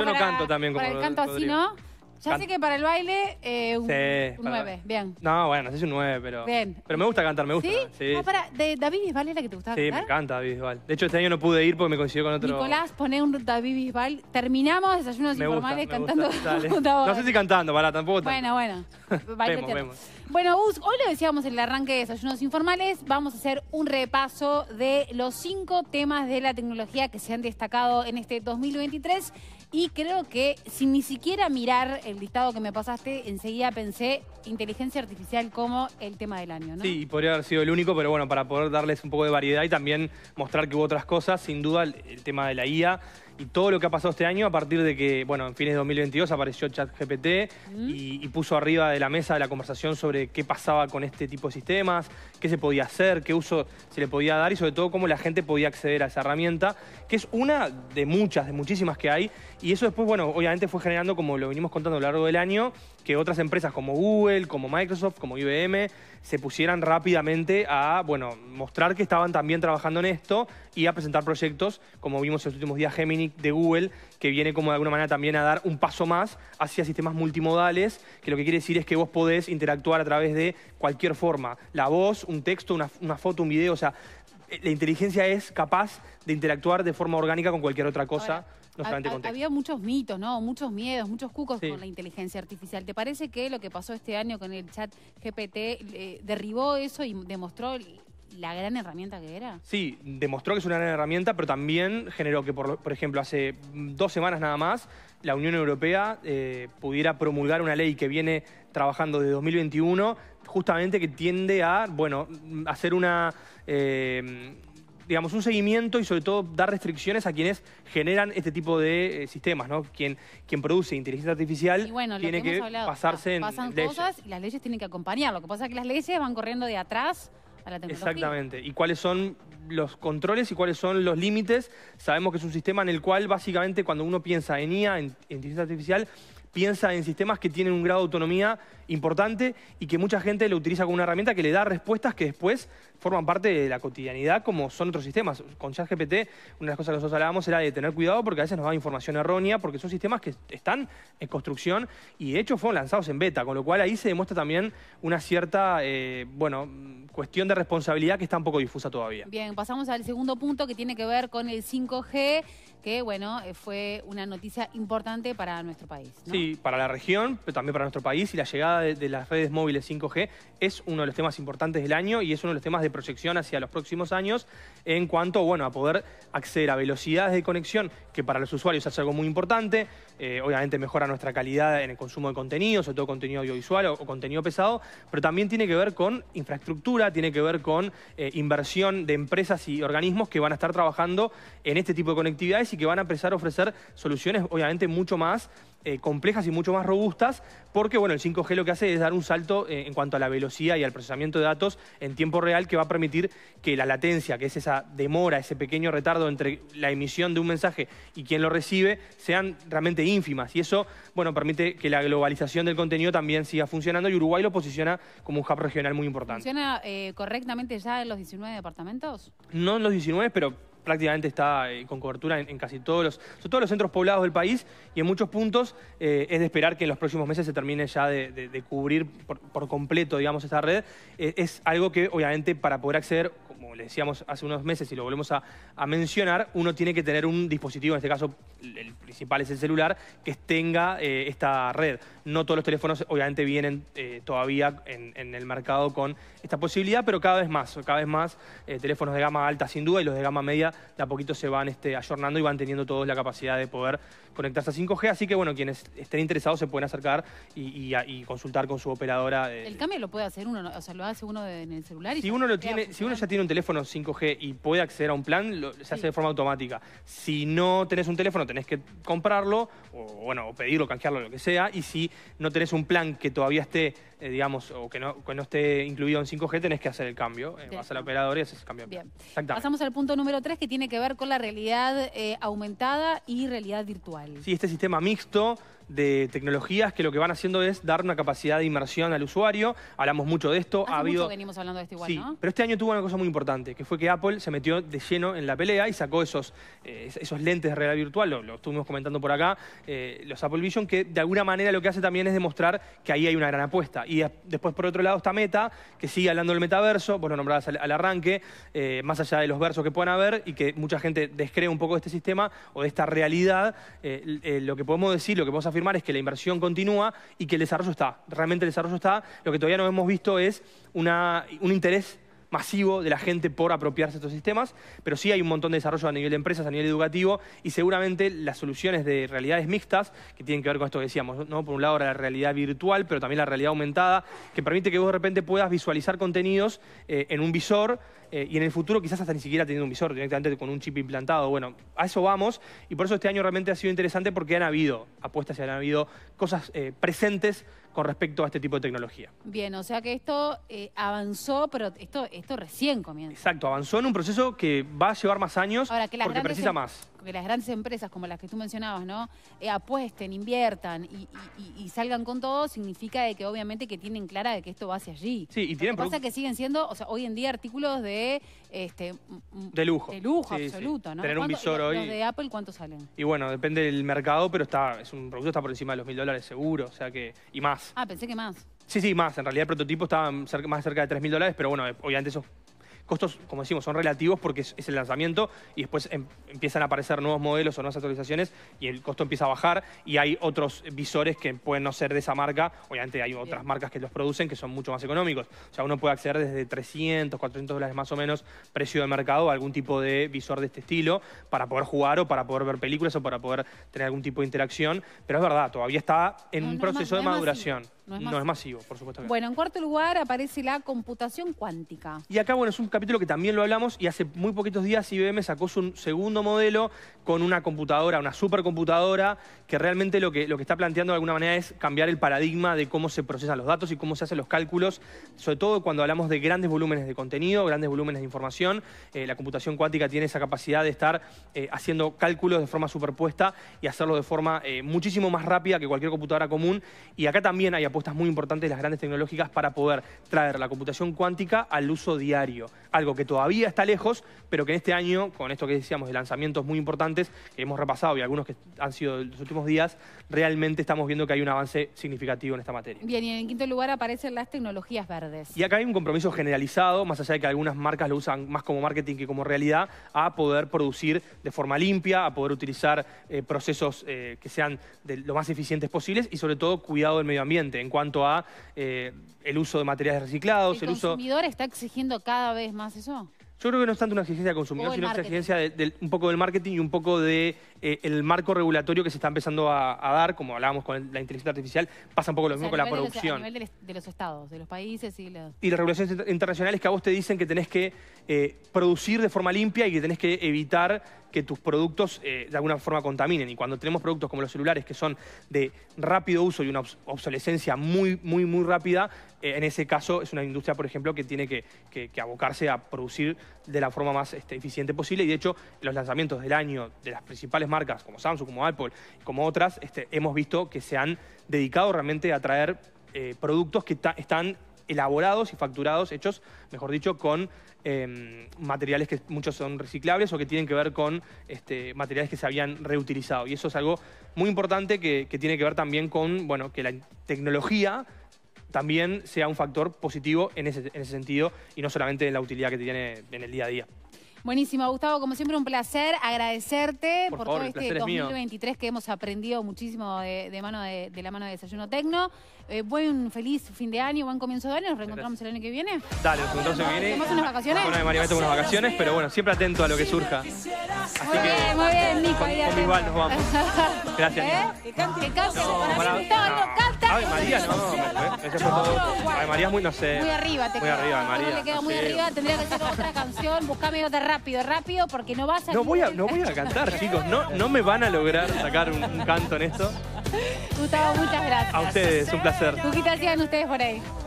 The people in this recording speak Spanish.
Yo no canto también como para el canto así, ¿no? Ya sé que para el baile, eh, un, sí, 9, bien. No, bueno, es un 9, pero. Bien. Pero me gusta cantar, me gusta. ¿Sí? sí. No, ah, para, ¿de David Bisbal es la que te gustaba? Sí, me encanta David Bisbal. De hecho, este año no pude ir porque me coincidió con otro. Nicolás, poné un David Bisbal. Terminamos desayunos informales cantando. no sé si cantando, para, tampoco tanto. Bueno, bueno. vemos, Bueno, hoy lo decíamos en el arranque de desayunos informales. Vamos a hacer un repaso de los cinco temas de la tecnología que se han destacado en este 2023 y creo que sin ni siquiera mirar el listado que me pasaste, enseguida pensé inteligencia artificial como el tema del año, Sí, podría haber sido el único, pero bueno, para poder darles un poco de variedad y también mostrar que hubo otras cosas, sin duda el tema de la IA y todo lo que ha pasado este año a partir de que, bueno, en fines de 2022 apareció ChatGPT y, y, puso arriba de la mesa la conversación sobre qué pasaba con este tipo de sistemas, qué se podía hacer, qué uso se le podía dar y sobre todo cómo la gente podía acceder a esa herramienta, que es una de muchas, de muchísimas que hay. Y eso después, bueno, obviamente fue generando, como lo venimos contando a lo largo del año, que otras empresas como Google, como Microsoft, como IBM, se pusieran rápidamente a, bueno, mostrar que estaban también trabajando en esto y a presentar proyectos, como vimos en los últimos días Gemini de Google, que viene como de alguna manera también a dar un paso más hacia sistemas multimodales, que lo que quiere decir es que vos podés interactuar a través de cualquier forma, la voz, un texto, una, foto, un video, o sea, eh, la inteligencia es capaz de interactuar de forma orgánica con cualquier otra cosa. no solamente Había muchos mitos, ¿no? Muchos miedos, muchos cucos con la inteligencia artificial. ¿Te parece que lo que pasó este año con el chat GPT eh, derribó eso y demostró la gran herramienta que era? Sí, demostró que es una gran herramienta, pero también generó que, por, por ejemplo, hace dos semanas nada más, la Unión Europea eh, pudiera promulgar una ley que viene trabajando desde 2021, justamente que tiende a, bueno, hacer una... Eh, digamos, un seguimiento y sobre todo dar restricciones a quienes generan este tipo de eh, sistemas, ¿no? Quien, quien produce inteligencia artificial bueno, tiene que, pasarse pasan en cosas y las leyes tienen que acompañar. Lo que pasa es que las leyes van corriendo de atrás Exactamente. ¿Y cuáles son los controles y cuáles son los límites? Sabemos que es un sistema en el cual básicamente cuando uno piensa en IA, en inteligencia artificial, piensa en sistemas que tienen un grado de autonomía importante y que mucha gente lo utiliza como una herramienta que le da respuestas que después forman parte de la cotidianidad como son otros sistemas. Con ChatGPT, una de las cosas que nosotros hablábamos era de tener cuidado porque a veces nos da información errónea porque son sistemas que están en construcción y de hecho fueron lanzados en beta, con lo cual ahí se demuestra también una cierta, eh, bueno, cuestión de responsabilidad que está un poco difusa todavía. Bien, pasamos al segundo punto que tiene que ver con el 5G que, bueno, eh, fue una noticia importante para nuestro país. ¿no? Sí, para la región, pero también para nuestro país y la llegada de, las redes móviles 5G es uno de los temas importantes del año y es uno de los temas de proyección hacia los próximos años en cuanto, bueno, a poder acceder a velocidades de conexión que para los usuarios es algo muy importante, eh, obviamente mejora nuestra calidad en el consumo de contenido, sobre todo contenido audiovisual o, contenido pesado, pero también tiene que ver con infraestructura, tiene que ver con eh, inversión de empresas y organismos que van a estar trabajando en este tipo de conectividades que van a empezar a ofrecer soluciones obviamente mucho más eh, complejas y mucho más robustas, porque bueno, el 5G lo que hace es dar un salto eh, en cuanto a la velocidad y al procesamiento de datos en tiempo real que va a permitir que la latencia, que es esa demora, ese pequeño retardo entre la emisión de un mensaje y quien lo recibe, sean realmente ínfimas. Y eso, bueno, permite que la globalización del contenido también siga funcionando y Uruguay lo posiciona como un hub regional muy importante. ¿Funciona eh, correctamente ya en los 19 departamentos? No en los 19, pero prácticamente está eh, con cobertura en, casi todos los, los centros poblados del país y en muchos puntos eh, es de esperar que en los próximos meses se termine ya de, cubrir por, completo, digamos, esta red. Eh, es algo que obviamente para poder acceder como le decíamos hace unos meses y lo volvemos a, mencionar, uno tiene que tener un dispositivo, en este caso el principal es el celular, que tenga eh, esta red. No todos los teléfonos obviamente vienen eh, todavía en, el mercado con esta posibilidad, pero cada vez más, cada vez más eh, teléfonos de gama alta sin duda y los de gama media de a poquito se van este, ayornando y van teniendo todos la capacidad de poder conectarse a 5G, así que bueno, quienes estén interesados se pueden acercar y, consultar con su operadora. El cambio lo puede hacer uno, o sea, lo hace uno en el celular. Y si uno lo tiene, si uno ya tiene teléfono 5G y puede acceder a un plan, se hace de forma automática. Si no tenés un teléfono, tenés que comprarlo, o bueno, o pedirlo, canjearlo, lo que sea. Y si no tenés un plan que todavía esté eh, digamos, o que no, esté incluido en 5G, tenés que hacer el cambio. Eh, vas a al operador y haces el cambio. Bien. Pasamos al punto número 3 que tiene que ver con la realidad eh, aumentada y realidad virtual. Sí, este sistema mixto de tecnologías que lo que van haciendo es dar una capacidad de inmersión al usuario. Hablamos mucho de esto. ha habido... venimos hablando de esto igual, sí, pero este año tuvo una cosa muy importante, que fue que Apple se metió de lleno en la pelea y sacó esos, esos lentes de realidad virtual, lo, estuvimos comentando por acá, los Apple Vision, que de alguna manera lo que hace también es demostrar que ahí hay una gran apuesta y después por otro lado esta Meta, que sigue hablando del metaverso, vos lo al, arranque, eh, más allá de los versos que puedan haber y que mucha gente descree un poco de este sistema o de esta realidad, eh, eh, lo que podemos decir, lo que podemos afirmar es que la inversión continúa y que el desarrollo está, realmente el desarrollo está, lo que todavía no hemos visto es un interés masivo de la gente por apropiarse de estos sistemas, pero sí hay un montón de desarrollo a nivel de empresas, a nivel educativo, y seguramente las soluciones de realidades mixtas, que tienen que ver con esto que decíamos, ¿no? por un lado la realidad virtual, pero también la realidad aumentada, que permite que vos de repente puedas visualizar contenidos eh, en un visor eh, y en el futuro quizás hasta ni siquiera teniendo un visor, directamente con un chip implantado. Bueno, a eso vamos y por eso este año realmente ha sido interesante porque han habido apuestas y han habido cosas eh, presentes con respecto a este tipo de tecnología. Bien, o sea que esto eh, avanzó, pero esto, recién comienza. Exacto, avanzó en un proceso que va a llevar más años que porque precisa em- más que las grandes empresas como las que tú mencionabas, ¿no? Eh, apuesten, inviertan y, salgan con todo, significa que obviamente que tienen clara de que esto va hacia allí. Sí, y tienen Lo que pasa es que siguen siendo, o sea, hoy en día artículos de este de lujo. De lujo absoluto, ¿no? Tener un visor hoy. Los de Apple cuánto salen? Y bueno, depende del mercado, pero está, es un producto está por encima de los mil dólares seguro, o sea que. y más. Ah, pensé que más. Sí, sí, más. En realidad el prototipo estaba más cerca de tres mil dólares, pero bueno, obviamente eso... Costos, como decimos, son relativos porque es, el lanzamiento y después em, empiezan a aparecer nuevos modelos o nuevas actualizaciones y el costo empieza a bajar y hay otros visores que pueden no ser de esa marca. Obviamente hay otras marcas que los producen que son mucho más económicos. O sea, uno puede acceder desde 300, 400 dólares más o menos precio de mercado a algún tipo de visor de este estilo para poder jugar o para poder ver películas o para poder tener algún tipo de interacción. Pero es verdad, todavía está en un proceso de maduración. No es, masivo, por supuesto. Bueno, en cuarto lugar aparece la computación cuántica. Y acá, bueno, es un capítulo que también lo hablamos y hace muy poquitos días IBM sacó su segundo modelo con una computadora, una supercomputadora, que realmente lo que, lo que está planteando de alguna manera es cambiar el paradigma de cómo se procesan los datos y cómo se hacen los cálculos, sobre todo cuando hablamos de grandes volúmenes de contenido, grandes volúmenes de información. Eh, la computación cuántica tiene esa capacidad de estar eh, haciendo cálculos de forma superpuesta y hacerlo de forma eh, muchísimo más rápida que cualquier computadora común. Y acá también hay muy importantes las grandes tecnológicas para poder traer la computación cuántica al uso diario. Algo que todavía está lejos, pero que en este año, con esto que decíamos de lanzamientos muy importantes, que hemos repasado y algunos que han sido los últimos días, realmente estamos viendo que hay un avance significativo en esta materia. Bien, y en quinto lugar aparecen las tecnologías verdes. Y acá hay un compromiso generalizado, más allá de que algunas marcas lo usan más como marketing que como realidad, a poder producir de forma limpia, a poder utilizar eh, procesos eh, que sean lo más eficientes posibles y sobre todo cuidado del medio ambiente en cuanto a eh, el uso de materiales reciclados. ¿El, consumidor está exigiendo cada vez más eso? Yo creo que no es tanto una exigencia de consumidor, sino una exigencia de, un poco del marketing y un poco del de, eh, marco regulatorio que se está empezando a, dar, como hablábamos con la inteligencia artificial, pasa un poco lo mismo con la producción. De los, a nivel de, los estados, de los países y Y las regulaciones internacionales que a vos te dicen que tenés que eh, producir de forma limpia y que tenés que evitar que tus productos eh, de alguna forma contaminen. Y cuando tenemos productos como los celulares que son de rápido uso y una obsolescencia muy, muy, muy rápida, eh, en ese caso es una industria, por ejemplo, que tiene que, abocarse a producir de la forma más este, eficiente posible y de hecho los lanzamientos del año de las principales marcas como Samsung, como Apple, como otras, este, hemos visto que se han dedicado realmente a traer eh, productos que están elaborados y facturados, hechos, mejor dicho, con em, materiales que muchos son reciclables o que tienen que ver con este, materiales que se habían reutilizado. Y eso es algo muy importante que, tiene que ver también con bueno, que la tecnología también sea un factor positivo en ese, sentido y no solamente en la utilidad que tiene en el día a día. Buenísimo, Gustavo, como siempre un placer agradecerte por, todo este 2023 que hemos aprendido muchísimo de, mano de, la mano de Desayuno Tecno. Eh, buen feliz fin de año, buen comienzo de año, nos reencontramos el año que viene. Dale, nos encontramos el año que viene. ¿Tenemos unas vacaciones? Bueno, María, me unas vacaciones, pero bueno, siempre atento a lo que surja. muy bien, muy bien, Nico. Con, igual nos vamos. Gracias. ¿Eh? Que cante, que cante, no, no, no, María, María es muy, no sé. Muy arriba, te Muy arriba, María. le queda muy arriba, tendría que hacer otra canción. Buscame otra rápido, rápido, porque no vas a... No voy a, no voy a cantar, chicos. No, no me van a lograr sacar un, canto en esto. Gustavo, muchas gracias. A ustedes, un placer. Lujita, sigan ustedes por ahí.